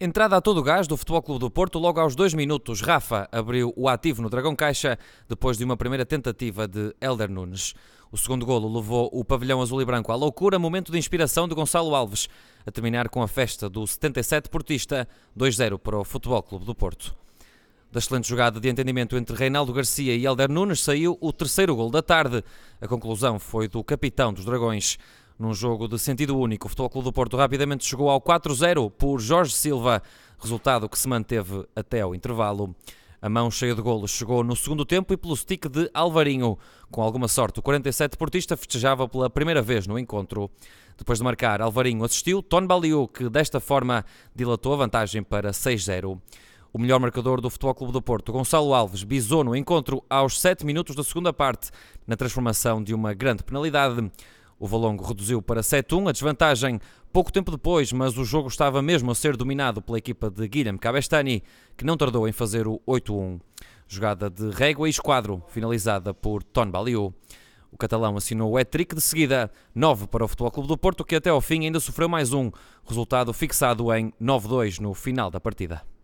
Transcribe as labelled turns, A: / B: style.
A: Entrada a todo gás do Futebol Clube do Porto, logo aos dois minutos, Rafa abriu o ativo no Dragão Caixa depois de uma primeira tentativa de Helder Nunes. O segundo golo levou o pavilhão azul e branco à loucura, momento de inspiração de Gonçalo Alves, a terminar com a festa do 77 portista, 2-0 para o Futebol Clube do Porto. Da excelente jogada de entendimento entre Reinaldo Garcia e Helder Nunes saiu o terceiro gol da tarde. A conclusão foi do capitão dos Dragões. Num jogo de sentido único, o Futebol Clube do Porto rapidamente chegou ao 4-0 por Jorge Silva, resultado que se manteve até o intervalo. A mão cheia de golos chegou no segundo tempo e pelo stick de Alvarinho. Com alguma sorte, o 47 portista festejava pela primeira vez no encontro. Depois de marcar, Alvarinho assistiu Tony Baliu, que desta forma dilatou a vantagem para 6-0. O melhor marcador do Futebol Clube do Porto, Gonçalo Alves, bisou no encontro aos 7 minutos da segunda parte, na transformação de uma grande penalidade. O Valongo reduziu para 7-1 a desvantagem pouco tempo depois, mas o jogo estava mesmo a ser dominado pela equipa de Guilherme Cabestani, que não tardou em fazer o 8-1. Jogada de régua e esquadro, finalizada por Ton Baliu. O catalão assinou o hat-trick de seguida, 9 para o Futebol Clube do Porto, que até ao fim ainda sofreu mais um, resultado fixado em 9-2 no final da partida.